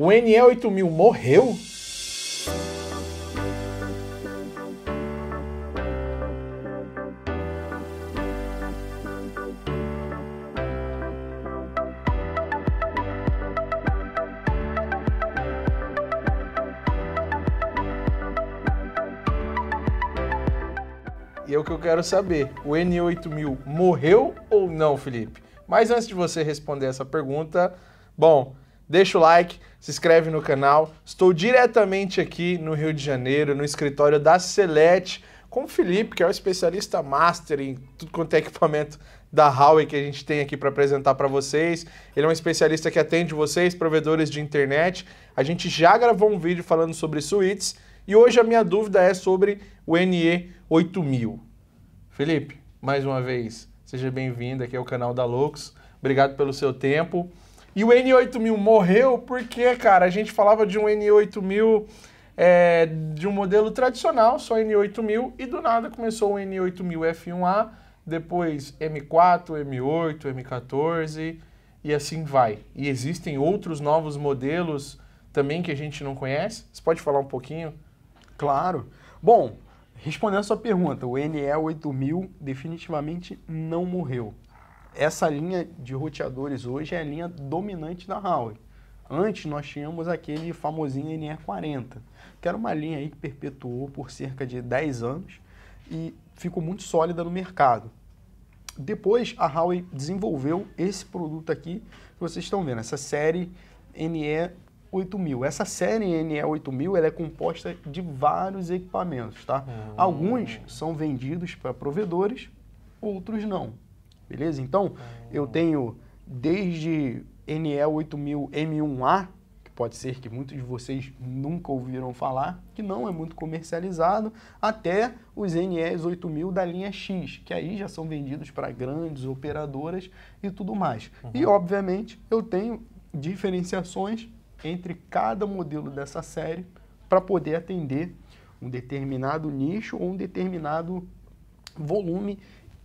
O NE8000 morreu? E é o que eu quero saber. O N8000 morreu ou não, Felipe? Mas antes de você responder essa pergunta, bom, deixa o like, se inscreve no canal. Estou diretamente aqui no Rio de Janeiro, no escritório da Selete, com o Felipe, que é o especialista master em tudo quanto é equipamento da Huawei que a gente tem aqui para apresentar para vocês. Ele é um especialista que atende vocês, provedores de internet. A gente já gravou um vídeo falando sobre suítes e hoje a minha dúvida é sobre o NE8000. Felipe, mais uma vez, seja bem-vindo aqui ao canal da Lux. Obrigado pelo seu tempo. E o N8000 morreu porque, cara, a gente falava de um N8000 é, de um modelo tradicional, só N8000, e do nada começou o N8000 F1A, depois M4, M8, M14 e assim vai. E existem outros novos modelos também que a gente não conhece? Você pode falar um pouquinho? Claro. Bom, respondendo a sua pergunta, o NE8000 definitivamente não morreu essa linha de roteadores hoje é a linha dominante da Huawei. Antes nós tínhamos aquele famosinho ne 40 que era uma linha aí que perpetuou por cerca de 10 anos e ficou muito sólida no mercado. Depois a Huawei desenvolveu esse produto aqui que vocês estão vendo, essa série NE8000. Essa série NE8000 ela é composta de vários equipamentos, tá? Hum. Alguns são vendidos para provedores, outros não. Beleza? Então, eu ah. tenho desde NE8000M1A, que pode ser que muitos de vocês nunca ouviram falar, que não é muito comercializado, até os NE 8000 da linha X, que aí já são vendidos para grandes operadoras e tudo mais. Uhum. E, obviamente, eu tenho diferenciações entre cada modelo dessa série para poder atender um determinado nicho ou um determinado volume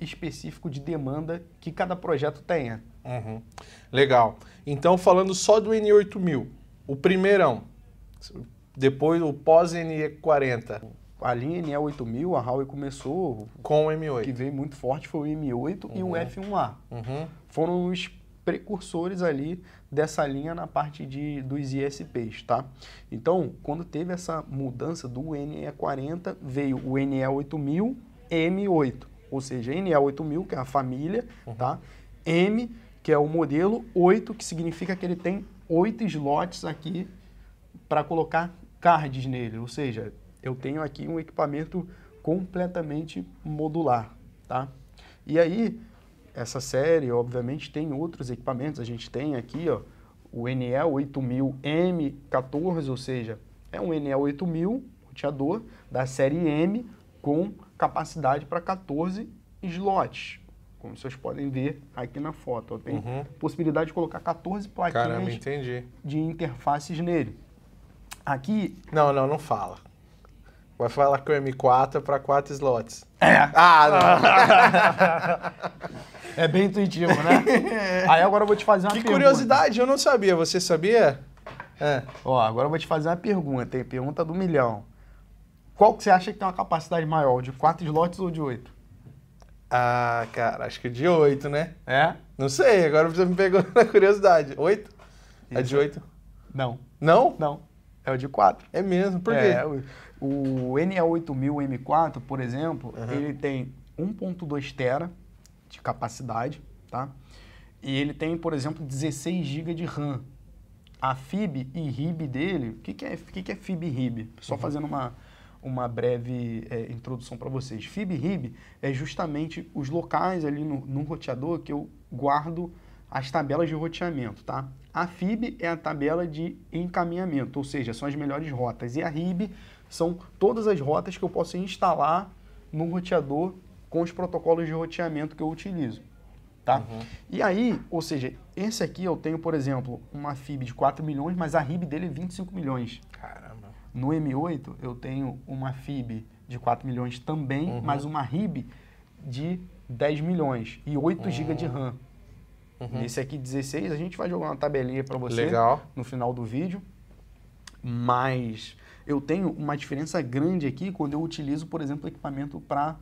específico de demanda que cada projeto tenha. Uhum. Legal. Então, falando só do N8000, o primeirão, depois o pós-NE40. A linha NE8000, a Huawei começou... Com o M8. que veio muito forte foi o M8 uhum. e o uhum. F1A. Uhum. Foram os precursores ali dessa linha na parte de, dos ISPs, tá? Então, quando teve essa mudança do NE40, veio o NE8000 M8 ou seja, ne 8000 que é a família, uhum. tá? M, que é o modelo, 8, que significa que ele tem 8 slots aqui para colocar cards nele, ou seja, eu tenho aqui um equipamento completamente modular, tá? E aí, essa série, obviamente, tem outros equipamentos, a gente tem aqui, ó, o NE8000M14, ou seja, é um NE8000 roteador da série M com capacidade para 14 slots. Como vocês podem ver aqui na foto. tem uhum. possibilidade de colocar 14 plaquinhas Caramba, de interfaces nele. Aqui. Não, não, não fala. Vai falar que o M4 é para 4 slots. É. Ah, não. é bem intuitivo, né? Aí agora eu vou te fazer uma que pergunta. Que curiosidade, eu não sabia. Você sabia? É. Ó, agora eu vou te fazer uma pergunta, hein? Pergunta do milhão. Qual que você acha que tem uma capacidade maior, de quatro slots ou de oito? Ah, cara, acho que de oito, né? É? Não sei, agora você me pegou na curiosidade. Oito? Isso. É de oito? Não. Não? Não. É o de quatro. É mesmo, por quê? É, o, o 8000 M4, por exemplo, uhum. ele tem 1.2 tera de capacidade, tá? E ele tem, por exemplo, 16 GB de RAM. A FIB e RIB dele, o que, que, é, que, que é FIB e RIB? Só uhum. fazendo uma uma breve é, introdução para vocês. FIB e RIB é justamente os locais ali no, no roteador que eu guardo as tabelas de roteamento, tá? A FIB é a tabela de encaminhamento, ou seja, são as melhores rotas. E a RIB são todas as rotas que eu posso instalar no roteador com os protocolos de roteamento que eu utilizo, tá? Uhum. E aí, ou seja, esse aqui eu tenho, por exemplo, uma FIB de 4 milhões, mas a RIB dele é 25 milhões. Caramba. No M8, eu tenho uma FIB de 4 milhões também, uhum. mas uma RIB de 10 milhões e 8 uhum. GB de RAM. Uhum. Esse aqui 16, a gente vai jogar uma tabelinha para você Legal. no final do vídeo. Mas eu tenho uma diferença grande aqui quando eu utilizo, por exemplo, equipamento para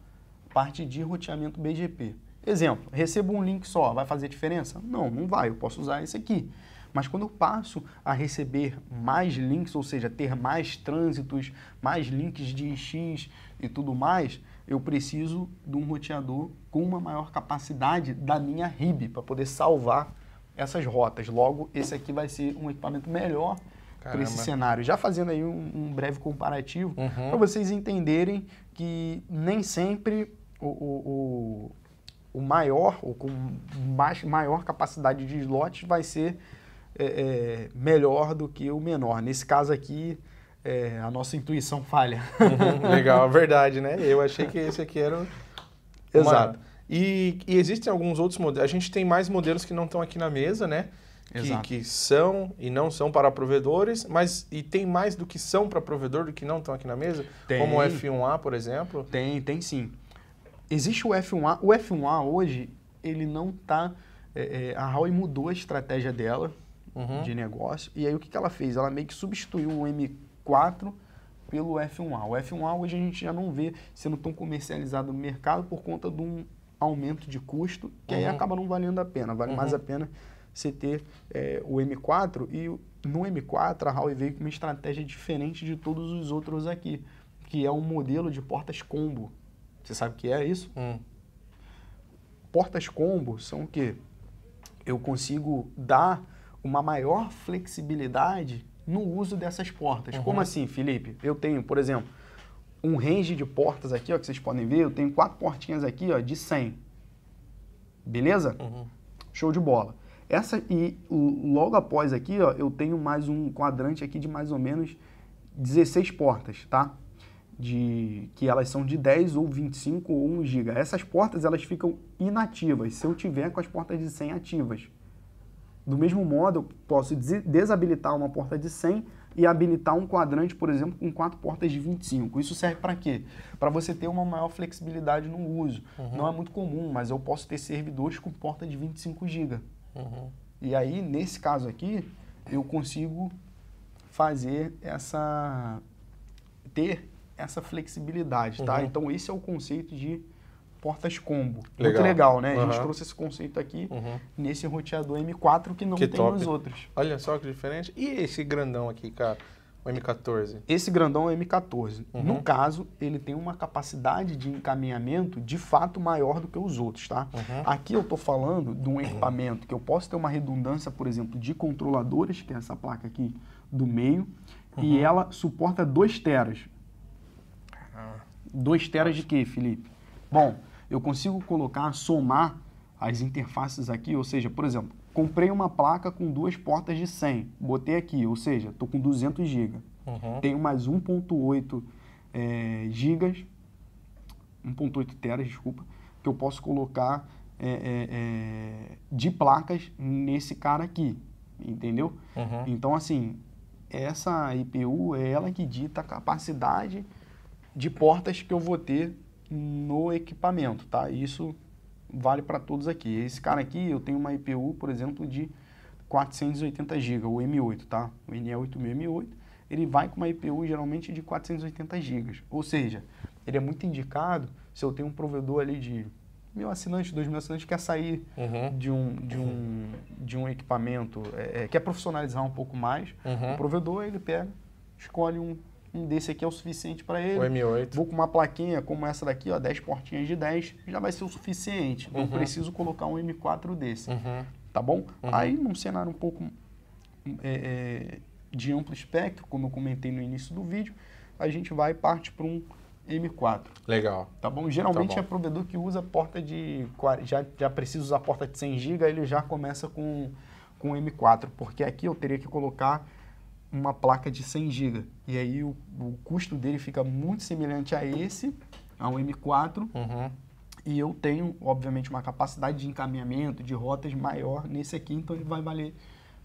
parte de roteamento BGP. Exemplo, recebo um link só, vai fazer diferença? Não, não vai, eu posso usar esse aqui. Mas quando eu passo a receber mais links, ou seja, ter mais trânsitos, mais links de X e tudo mais, eu preciso de um roteador com uma maior capacidade da minha RIB para poder salvar essas rotas. Logo, esse aqui vai ser um equipamento melhor para esse cenário. Já fazendo aí um, um breve comparativo, uhum. para vocês entenderem que nem sempre o, o, o, o maior, ou com mais, maior capacidade de slots, vai ser é, é, melhor do que o menor. Nesse caso aqui, é, a nossa intuição falha. Uhum, legal, é verdade, né? Eu achei que esse aqui era. Uma... Exato. E, e, existem alguns outros modelos. A gente tem mais modelos que não estão aqui na mesa, né? Que, que, são e não são para provedores, mas e tem mais do que são para provedor do que não estão aqui na mesa? Tem. Como o F1A, por exemplo? Tem, tem sim. Existe o F1A. O F1A hoje, ele não está. É, é, a Huawei mudou a estratégia dela uhum. de negócio. E aí o que, que ela fez? Ela meio que substituiu o M4 pelo F1A. O F1A hoje a gente já não vê sendo tão comercializado no mercado por conta de um aumento de custo, que uhum. aí acaba não valendo a pena. Vale uhum. mais a pena você ter é, o M4 e no M4 a Huawei veio com uma estratégia diferente de todos os outros aqui, que é um modelo de portas combo. Você sabe o que é isso? Hum. Portas combo são o quê? Eu consigo dar uma maior flexibilidade no uso dessas portas. Uhum. Como assim, Felipe? Eu tenho, por exemplo, um range de portas aqui, ó, que vocês podem ver, eu tenho quatro portinhas aqui, ó, de 100. Beleza? Uhum. Show de bola. Essa e logo após aqui, ó, eu tenho mais um quadrante aqui de mais ou menos 16 portas, tá? De que elas são de 10 ou 25 ou 1 GB. Essas portas elas ficam inativas se eu tiver com as portas de 100 ativas. Do mesmo modo, eu posso desabilitar uma porta de 100 e habilitar um quadrante, por exemplo, com quatro portas de 25. Isso serve para quê? Para você ter uma maior flexibilidade no uso. Uhum. Não é muito comum, mas eu posso ter servidores com porta de 25 GB. Uhum. E aí, nesse caso aqui, eu consigo fazer essa ter essa flexibilidade, tá? Uhum. Então esse é o conceito de portas combo. Legal. Muito legal, né? Uhum. A gente trouxe esse conceito aqui uhum. nesse roteador M4 que não que tem top. nos outros. Olha só que diferente. E esse grandão aqui, cara? O M14? Esse grandão é o M14. Uhum. No caso, ele tem uma capacidade de encaminhamento de fato maior do que os outros, tá? Uhum. Aqui eu estou falando de um equipamento que eu posso ter uma redundância, por exemplo, de controladores, que é essa placa aqui do meio, uhum. e ela suporta 2 teras. 2 teras de quê, Felipe? Bom, eu consigo colocar, somar as interfaces aqui, ou seja, por exemplo, comprei uma placa com duas portas de 100, botei aqui, ou seja, estou com 200 GB. Uhum. Tenho mais 1.8 é, 1.8 teras, desculpa, que eu posso colocar é, é, de placas nesse cara aqui, entendeu? Uhum. Então, assim, essa IPU é ela que dita a capacidade de portas que eu vou ter no equipamento, tá? Isso vale para todos aqui. Esse cara aqui, eu tenho uma IPU, por exemplo, de 480 GB, o M8, tá? O NE8000M8, ele vai com uma IPU geralmente de 480 GB. Ou seja, ele é muito indicado se eu tenho um provedor ali de mil assinantes, dois mil assinantes, quer sair uhum. de, um, de, um, de um equipamento, é, é quer profissionalizar um pouco mais, uhum. o provedor ele pega, escolhe um um desse aqui é o suficiente para ele. O M8. Vou com uma plaquinha como essa daqui, ó, 10 portinhas de 10, já vai ser o suficiente. Uhum. Não preciso colocar um M4 desse. Uhum. Tá bom? Uhum. Aí, num cenário um pouco é, é, de amplo espectro, como eu comentei no início do vídeo, a gente vai e parte para um M4. Legal. Tá bom? Geralmente tá bom. é provedor que usa porta de. Já, já precisa usar porta de 100 GB, ele já começa com, com M4, porque aqui eu teria que colocar uma placa de 100 GB. E aí o, o, custo dele fica muito semelhante a esse, a um M4. Uhum. E eu tenho, obviamente, uma capacidade de encaminhamento, de rotas maior nesse aqui, então ele vai valer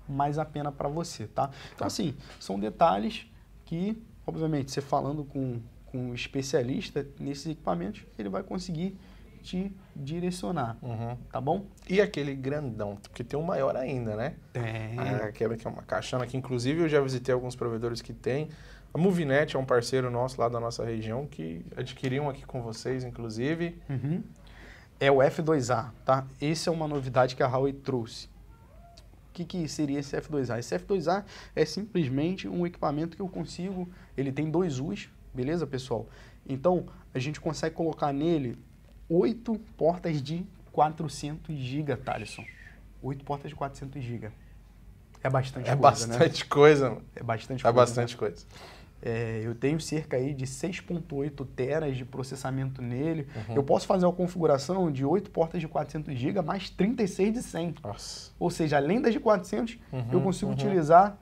mais a pena para você, tá? Então, tá? Então, assim, são detalhes que, obviamente, você falando com, com um especialista nesses equipamentos, ele vai conseguir te direcionar, uhum. tá bom? E aquele grandão, porque tem um maior ainda, né? Tem. Ah, que é uma caixona que, inclusive, eu já visitei alguns provedores que tem. A Movinet é um parceiro nosso lá da nossa região que adquiriu aqui com vocês, inclusive. Uhum. É o F2A, tá? Essa é uma novidade que a Huawei trouxe. O que, que seria esse F2A? Esse F2A é simplesmente um equipamento que eu consigo... Ele tem dois U's, beleza, pessoal? Então, a gente consegue colocar nele oito portas de 400 GB, Thaleson. Oito portas de 400 GB. É bastante é coisa, né? bastante né? coisa, mano. É bastante é coisa, é Bastante coisa. É, eu tenho cerca aí de 6.8 teras de processamento nele. Uhum. Eu posso fazer uma configuração de 8 portas de 400 GB mais 36 de 100. Nossa. Ou seja, além das de 400, uhum, eu consigo uhum. utilizar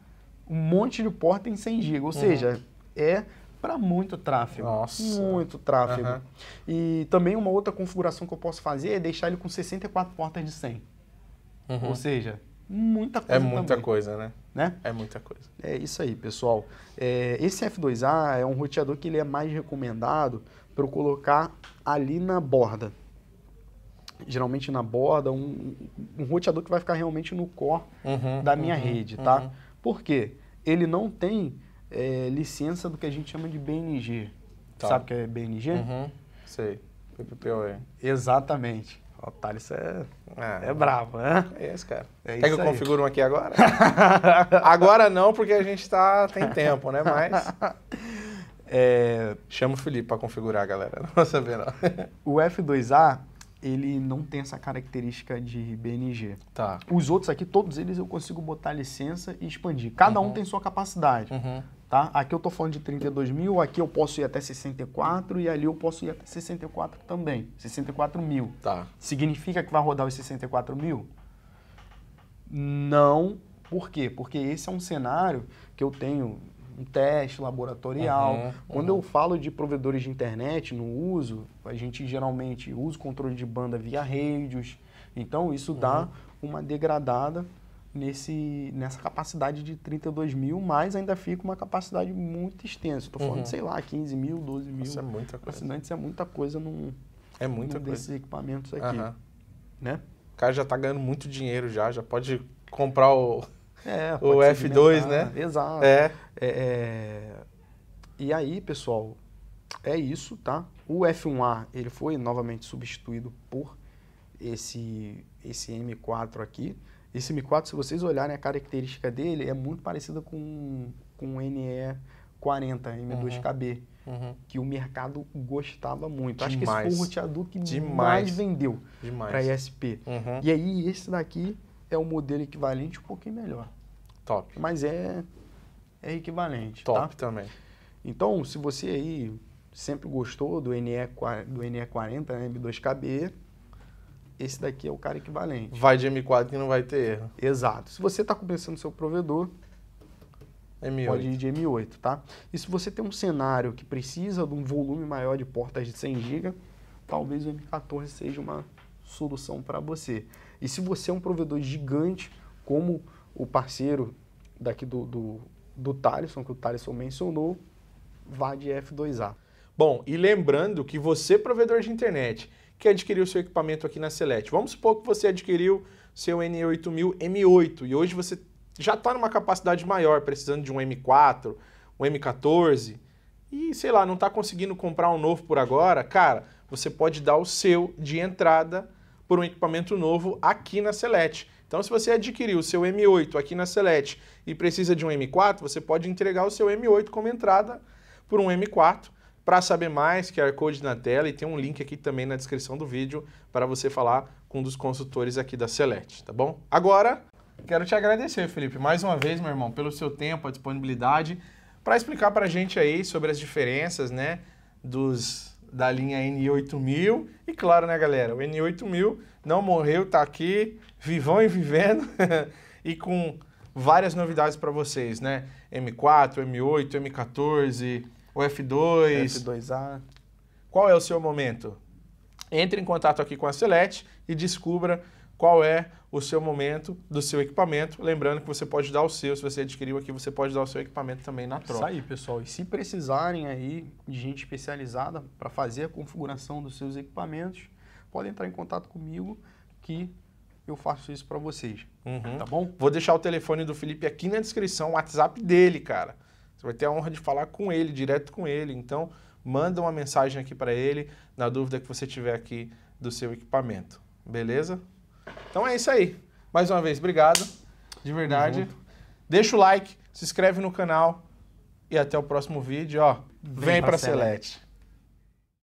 um monte de porta em 100 GB. Ou uhum. seja, é para muito tráfego. Nossa. Muito tráfego. Uhum. E também uma outra configuração que eu posso fazer é deixar ele com 64 portas de 100. Uhum. Ou seja, muita coisa. É muita também. coisa, né? né? É muita coisa. É isso aí, pessoal. É, esse F2A é um roteador que ele é mais recomendado para eu colocar ali na borda. Geralmente na borda, um, um roteador que vai ficar realmente no core uhum, da minha rede, uhum. tá? Uhum. Por quê? Ele não tem é, licença do que a gente chama de BNG. Tá. Sabe o que é BNG? Uhum. Sei. PPPOE. Exatamente. O Thales é, ah, é, é bravo, né? É esse, cara. É Quer que eu configure um aqui agora? agora não, porque a gente tá, tem tempo, né? Mas. É... Chama o Felipe para configurar, galera. Não vou saber, não. o F2A, ele não tem essa característica de BNG. Tá. Os outros aqui, todos eles eu consigo botar licença e expandir. Cada uhum. um tem sua capacidade. Uhum. Tá? Aqui eu estou falando de 32 mil, aqui eu posso ir até 64 e ali eu posso ir até 64 também, 64 mil. Tá. Significa que vai rodar os 64 mil? Não. Por quê? Porque esse é um cenário que eu tenho um teste laboratorial. Uhum, Quando uhum. eu falo de provedores de internet no uso, a gente geralmente usa controle de banda via radios. Então isso uhum. dá uma degradada nesse, nessa capacidade de 32 mil, mas ainda fica uma capacidade muito extensa. Estou falando, uhum. sei lá, 15 mil, 12 mil. Isso é muita coisa. Assinantes é muita coisa num, é muita num coisa. desses equipamentos aqui. Uhum. Né? O cara já está ganhando muito dinheiro já, já pode comprar o, é, o F2, né? Exato. É. É, é. E aí, pessoal, é isso, tá? O F1A, ele foi novamente substituído por esse, esse M4 aqui, esse M4, se vocês olharem a característica dele, é muito parecida com, com o NE40 M2KB, uhum. uhum. que o mercado gostava muito. Demais. Acho que esse foi o roteador que Demais. mais vendeu para ESP. Uhum. E aí, esse daqui é o modelo equivalente um pouquinho melhor. Top. Mas é, é equivalente. Top tá? também. Então, se você aí sempre gostou do NE, do NE40 né, M2KB, esse daqui é o cara equivalente. Vai de M4 que não vai ter erro. Exato. Se você está começando seu provedor, M8. pode ir de M8, tá? E se você tem um cenário que precisa de um volume maior de portas de 100 GB, talvez o M14 seja uma solução para você. E se você é um provedor gigante, como o parceiro daqui do, do, do Thaleson, que o Thaleson mencionou, vá de F2A. Bom, e lembrando que você, é provedor de internet, que adquiriu seu equipamento aqui na Select. Vamos supor que você adquiriu seu N8000 M8 e hoje você já está numa capacidade maior, precisando de um M4, um M14 e sei lá, não está conseguindo comprar um novo por agora, cara, você pode dar o seu de entrada por um equipamento novo aqui na Select. Então, se você adquiriu o seu M8 aqui na Select e precisa de um M4, você pode entregar o seu M8 como entrada por um M4 para saber mais, QR Code na tela e tem um link aqui também na descrição do vídeo para você falar com um dos consultores aqui da Select, tá bom? Agora, quero te agradecer, Felipe, mais uma vez, meu irmão, pelo seu tempo, a disponibilidade, para explicar para a gente aí sobre as diferenças, né, dos, da linha N8000. E claro, né, galera, o N8000 não morreu, tá aqui, vivão e vivendo, e com várias novidades para vocês, né? M4, M8, M14 o F2. F2A. Qual é o seu momento? Entre em contato aqui com a Celete e descubra qual é o seu momento do seu equipamento. Lembrando que você pode dar o seu, se você adquiriu aqui, você pode dar o seu equipamento também na troca. Isso aí, pessoal. E se precisarem aí de gente especializada para fazer a configuração dos seus equipamentos, podem entrar em contato comigo que eu faço isso para vocês. Uhum. Tá bom? Vou deixar o telefone do Felipe aqui na descrição, o WhatsApp dele, cara. Você vai ter a honra de falar com ele, direto com ele. Então, manda uma mensagem aqui para ele na dúvida que você tiver aqui do seu equipamento. Beleza? Então é isso aí. Mais uma vez, obrigado. De verdade. Deixa o like, se inscreve no canal e até o próximo vídeo. Ó, vem, vem para Celeste Select.